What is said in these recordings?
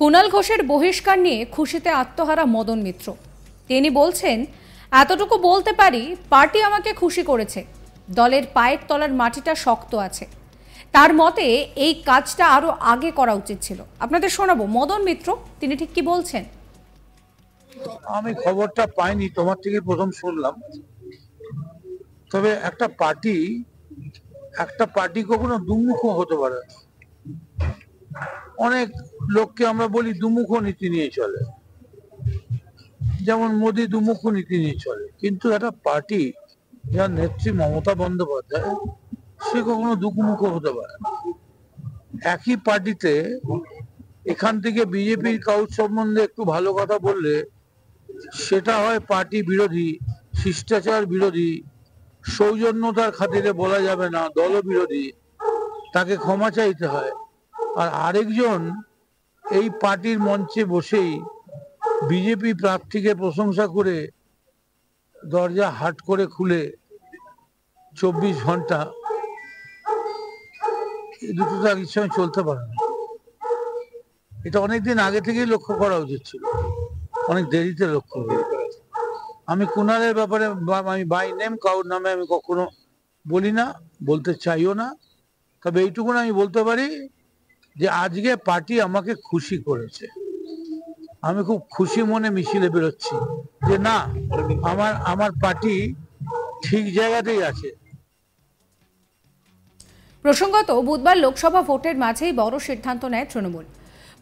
কুণাল ঘোষের বহিষ্কার নিয়ে খুশিতে আত্মহারা মদন মিত্র তিনি বলছেন এতটুকু বলতে পারি পার্টি আমাকে খুশি করেছে দলের পায়ের তলার মাটিটা শক্ত আছে তার মতে এই কাজটা আরও আগে করা উচিত ছিল আপনাদের শোনাবো মদন মিত্র তিনি ঠিক কি বলছেন আমি খবরটা পাইনি তোমার থেকে প্রথম শুনলাম তবে একটা পার্টি একটা পার্টি কখনো দুর্মুখ হতে পারে অনেক লোককে আমরা বলি দুমুখ নীতি নিয়ে চলে যেমন মোদী দুমুখ নীতি নিয়ে চলে কিন্তু একটা পার্টি যার নেত্রী মমতা বন্দ্যোপাধ্যায় সে কখনো দুমুখ হতে পারে একই পার্টিতে এখান থেকে বিজেপির কাউজ সম্বন্ধে একটু ভালো কথা বললে সেটা হয় পার্টি বিরোধী শিষ্টাচার বিরোধী সৌজন্যতার খাতিরে বলা যাবে না দল বিরোধী তাকে ক্ষমা চাইতে হয় আর আরেকজন এই পার্টির মঞ্চে বসেই বিজেপি প্রার্থীকে প্রশংসা করে দরজা হাট করে খুলে চব্বিশ ঘন্টা এই দুটো তো আগের সময় চলতে পারে না এটা অনেকদিন আগে থেকেই লক্ষ্য করা উচিত ছিল অনেক দেরিতে লক্ষ্য হয়ে আমি কুনালের ব্যাপারে আমি বাই নেম কারোর নামে আমি কখনো বলি না বলতে চাইও না তবে এইটুকুন আমি বলতে পারি যে আজকে পার্টি আমাকে খুশি করেছে আমি খুব খুশি মনে মিছিলে বেরোচ্ছি যে না আমার আমার পার্টি ঠিক জায়গাতেই আছে প্রসঙ্গত বুধবার লোকসভা ভোটের মাঝেই বড় সিদ্ধান্ত নেয় তৃণমূল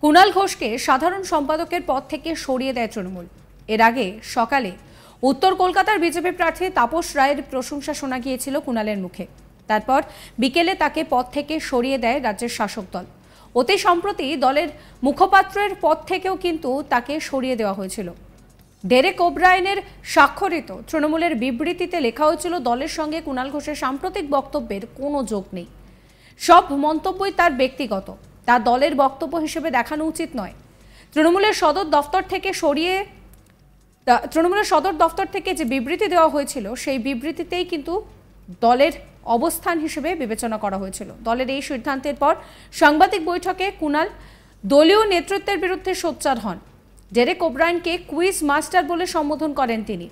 কুণাল ঘোষকে সাধারণ সম্পাদকের পদ থেকে সরিয়ে দেয় তৃণমূল এর আগে সকালে উত্তর কলকাতার বিজেপি প্রার্থী তাপস রায়ের প্রশংসা শোনা গিয়েছিল কুণালের মুখে তারপর বিকেলে তাকে পদ থেকে সরিয়ে দেয় রাজ্যের শাসক দল অতি সম্প্রতি দলের মুখপাত্রের পদ থেকেও কিন্তু তাকে সরিয়ে দেওয়া হয়েছিল ডেরেক ওব্রায়নের স্বাক্ষরিত তৃণমূলের বিবৃতিতে লেখা হয়েছিল দলের সঙ্গে কুণাল ঘোষের সাম্প্রতিক বক্তব্যের কোনো যোগ নেই সব মন্তব্যই তার ব্যক্তিগত তা দলের বক্তব্য হিসেবে দেখানো উচিত নয় তৃণমূলের সদর দফতর থেকে সরিয়ে তৃণমূলের সদর দফতর থেকে যে বিবৃতি দেওয়া হয়েছিল সেই বিবৃতিতেই কিন্তু দলের অবস্থান হিসেবে বিবেচনা করা হয়েছিল দলের এই সিদ্ধান্তের পর সাংবাদিক বৈঠকে কুনাল দলীয় নেতৃত্বের বিরুদ্ধে সোচ্চার হন ডেরেক ওব্রায়নকে কুইজ মাস্টার বলে সম্বোধন করেন তিনি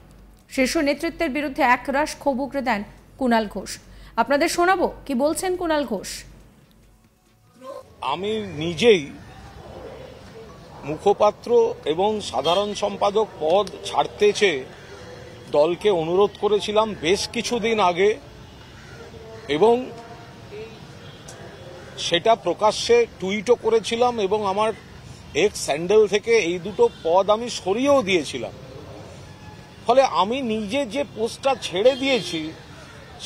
শীর্ষ নেতৃত্বের বিরুদ্ধে একরাশ ক্ষোভ উগড়ে দেন কুণাল ঘোষ আপনাদের শোনাবো কি বলছেন কুণাল ঘোষ আমি নিজেই মুখপাত্র এবং সাধারণ সম্পাদক পদ ছাড়তে চেয়ে দলকে অনুরোধ করেছিলাম বেশ কিছুদিন আগে এবং সেটা প্রকাশ্যে টুইটও করেছিলাম এবং আমার এক স্যান্ডেল থেকে এই দুটো পদ আমি সরিয়েও দিয়েছিলাম ফলে আমি নিজে যে পোস্টটা ছেড়ে দিয়েছি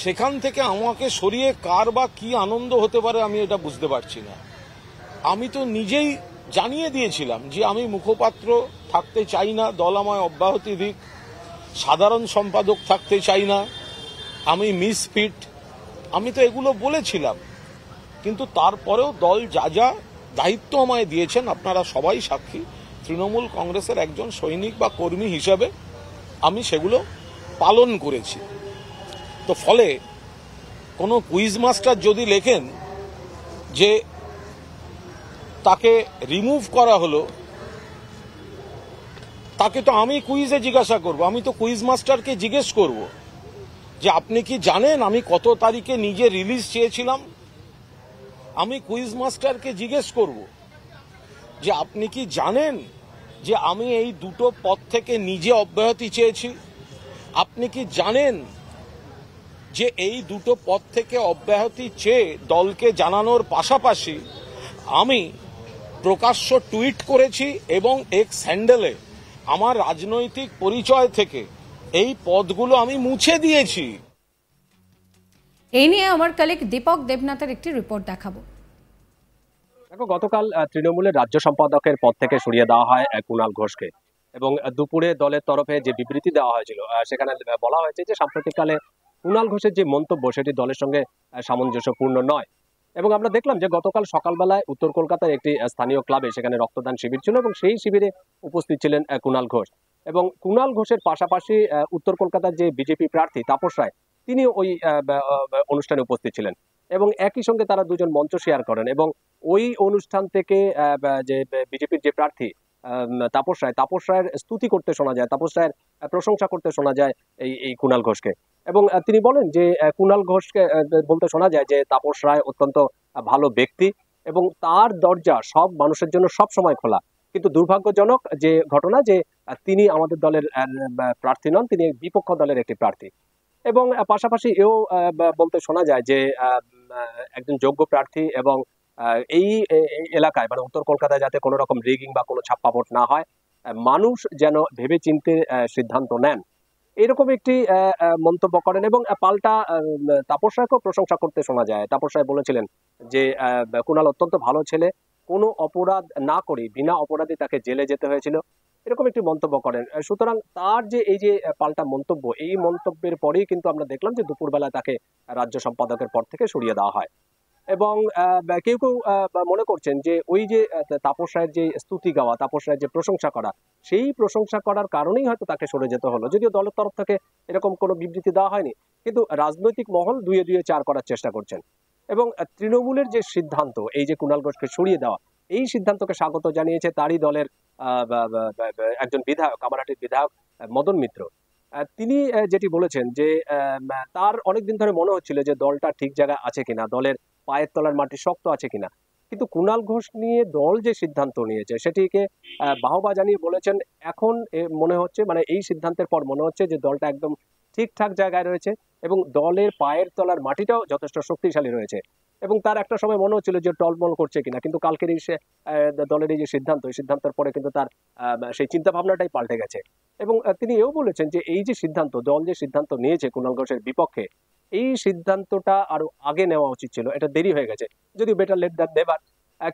সেখান থেকে আমাকে সরিয়ে কার বা কি আনন্দ হতে পারে আমি এটা বুঝতে পারছি না আমি তো নিজেই জানিয়ে দিয়েছিলাম যে আমি মুখপাত্র থাকতে চাই না দল আমায় অব্যাহতি দিক সাধারণ সম্পাদক থাকতে চাই না আমি মিসফিট আমি তো এগুলো বলেছিলাম কিন্তু তারপরেও দল যা যা দায়িত্ব আমায় দিয়েছেন আপনারা সবাই সাক্ষী তৃণমূল কংগ্রেসের একজন সৈনিক বা কর্মী হিসাবে আমি সেগুলো পালন করেছি তো ফলে কোনো কুইজ মাস্টার যদি লেখেন যে তাকে রিমুভ করা হলো তাকে তো আমি কুইজে জিজ্ঞাসা করব আমি তো কুইজ মাস্টারকে জিজ্ঞেস করবো যে আপনি কি জানেন আমি কত তারিখে নিজে রিলিজ চেয়েছিলাম আমি কুইজ মাস্টারকে জিজ্ঞেস করব যে আপনি কি জানেন যে আমি এই দুটো পদ থেকে নিজে অব্যাহতি চেয়েছি আপনি কি জানেন যে এই দুটো পদ থেকে অব্যাহতি চেয়ে দলকে জানানোর পাশাপাশি আমি প্রকাশ্য টুইট করেছি এবং এক স্যান্ডেলে আমার রাজনৈতিক পরিচয় থেকে এই পদগুলো আমি মুছে দিয়েছি এই নিয়ে আমার কালিক দীপক দেবনাথের একটি রিপোর্ট দেখাবো দেখো গতকাল তৃণমূলের রাজ্য সম্পাদকের পদ থেকে সরিয়ে দেওয়া হয় কুণাল ঘোষকে এবং দুপুরে দলের তরফে যে বিবৃতি দেওয়া হয়েছিল সেখানে বলা হয়েছে যে সাম্প্রতিককালে কুণাল ঘোষের যে মন্তব্য সেটি দলের সঙ্গে সামঞ্জস্যপূর্ণ নয় এবং আমরা দেখলাম যে গতকাল সকালবেলায় উত্তর কলকাতার একটি স্থানীয় ক্লাবে সেখানে রক্তদান শিবির ছিল এবং সেই শিবিরে উপস্থিত ছিলেন কুণাল ঘোষ এবং কুণাল ঘোষের পাশাপাশি উত্তর কলকাতার যে বিজেপি প্রার্থী তাপস রায় তিনি ওই অনুষ্ঠানে উপস্থিত ছিলেন এবং একই সঙ্গে তারা দুজন মঞ্চ শেয়ার করেন এবং ওই অনুষ্ঠান থেকে যে বিজেপির যে প্রার্থী তাপস রায় তাপস রায়ের স্তুতি করতে শোনা যায় তাপস রায়ের প্রশংসা করতে শোনা যায় এই এই কুণাল ঘোষকে এবং তিনি বলেন যে কুণাল ঘোষকে বলতে শোনা যায় যে তাপস রায় অত্যন্ত ভালো ব্যক্তি এবং তার দরজা সব মানুষের জন্য সব সময় খোলা কিন্তু দুর্ভাগ্যজনক যে ঘটনা যে তিনি আমাদের দলের প্রার্থী নন তিনি বিপক্ষ দলের একটি প্রার্থী এবং পাশাপাশি এও বলতে শোনা যায় যে একজন যোগ্য প্রার্থী এবং এই এলাকায় মানে উত্তর কলকাতায় যাতে কোনো রকম রিগিং বা কোনো ছাপ্পাপট না হয় মানুষ যেন ভেবে চিনতে সিদ্ধান্ত নেন এরকম একটি মন্তব্য করেন এবং পাল্টা রায়কেও প্রশংসা করতে শোনা যায় তাপস বলেছিলেন যে কুণাল অত্যন্ত ভালো ছেলে কোনো অপরাধ না করে বিনা অপরাধে তাকে জেলে যেতে হয়েছিল এরকম একটি মন্তব্য করেন সুতরাং তার যে এই যে পাল্টা মন্তব্য এই মন্তব্যের পরেই কিন্তু আমরা দেখলাম যে দুপুরবেলা তাকে রাজ্য সম্পাদকের পর থেকে সরিয়ে দেওয়া হয় এবং কেউ কেউ মনে করছেন যে ওই যে তাপস রায়ের যে স্তুতি গাওয়া তাপস রায়ের যে প্রশংসা করা সেই প্রশংসা করার কারণেই হয়তো তাকে সরে যেতে হলো যদিও দলের তরফ থেকে এরকম কোনো বিবৃতি দেওয়া হয়নি কিন্তু রাজনৈতিক মহল দুয়ে দুয়ে চার করার চেষ্টা করছেন এবং তৃণমূলের যে সিদ্ধান্ত এই যে কুণাল ঘোষকে সরিয়ে দেওয়া এই সিদ্ধান্তকে স্বাগত জানিয়েছে তারই দলের একজন বিধায়ক কামারাটির বিধায়ক মদন মিত্র তিনি যেটি বলেছেন যে তার অনেকদিন ধরে মনে হচ্ছিল যে দলটা ঠিক জায়গায় আছে কিনা দলের পায়ের তলার মাটি শক্ত আছে কিনা কিন্তু কুণাল ঘোষ নিয়ে দল যে সিদ্ধান্ত নিয়েছে সেটিকে বাহবা জানিয়ে বলেছেন এখন মনে হচ্ছে মানে এই সিদ্ধান্তের পর মনে হচ্ছে যে দলটা একদম ঠিকঠাক জায়গায় রয়েছে এবং দলের পায়ের তলার মাটিটাও যথেষ্ট শক্তিশালী রয়েছে এবং তার একটা সময় মনে হচ্ছিল যে টলমল করছে কিনা কিন্তু কালকের এই দলের এই যে সিদ্ধান্ত এই সিদ্ধান্তের পরে কিন্তু তার সেই চিন্তা ভাবনাটাই পাল্টে গেছে এবং তিনি এও বলেছেন যে এই যে সিদ্ধান্ত দল যে সিদ্ধান্ত নিয়েছে কুণাল ঘোষের বিপক্ষে এই সিদ্ধান্তটা আরো আগে নেওয়া উচিত ছিল এটা দেরি হয়ে গেছে যদি বেটার লেট দ্যাট দেবার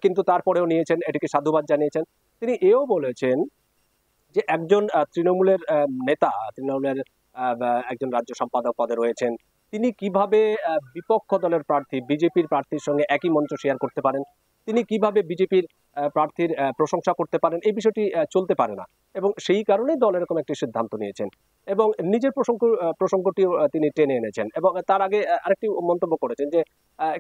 কিন্তু তারপরেও নিয়েছেন এটিকে সাধুবাদ জানিয়েছেন তিনি এও বলেছেন যে একজন তৃণমূলের নেতা তৃণমূলের একজন রাজ্য সম্পাদক পদে রয়েছেন তিনি কিভাবে বিপক্ষ দলের প্রার্থী বিজেপির প্রার্থীর সঙ্গে একই মঞ্চ শেয়ার করতে পারেন তিনি কিভাবে বিজেপির প্রার্থীর প্রশংসা করতে পারেন এই বিষয়টি চলতে পারে না এবং সেই কারণে দল এরকম একটি সিদ্ধান্ত নিয়েছেন এবং নিজের প্রসঙ্গ প্রসঙ্গটিও তিনি টেনে এনেছেন এবং তার আগে আরেকটি মন্তব্য করেছেন যে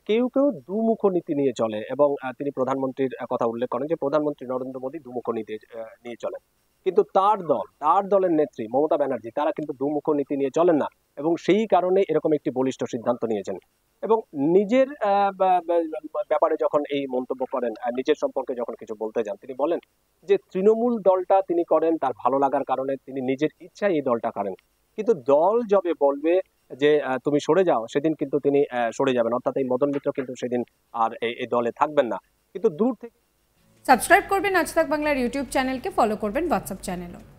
কেউ কেউ দুমুখ নীতি নিয়ে চলে এবং তিনি প্রধানমন্ত্রীর কথা উল্লেখ করেন যে প্রধানমন্ত্রী নরেন্দ্র মোদী দুমুখ নীতি নিয়ে চলেন কিন্তু তার দল তার দলের নেত্রী মমতা ব্যানার্জি তারা কিন্তু দুমুখ নীতি নিয়ে চলেন না এবং সেই কারণে এরকম একটি বলিষ্ঠ সিদ্ধান্ত নিয়েছেন এবং নিজের ব্যাপারে যখন এই মন্তব্য করেন নিজের সম্পর্কে যখন কিছু বলতে যান তিনি বলেন যে তৃণমূল দলটা তিনি করেন তার ভালো লাগার কারণে তিনি নিজের ইচ্ছায় এই দলটা করেন কিন্তু দল যবে বলবে যে তুমি সরে যাও সেদিন কিন্তু তিনি সরে যাবেন অর্থাৎ এই মদন মিত্র কিন্তু সেদিন আর এই দলে থাকবেন না কিন্তু দূর থেকে सबसक्राइब कर आज तक बांगलार यूट्यूब चैनल के फलो करब ह्वाट्सअप चैनलों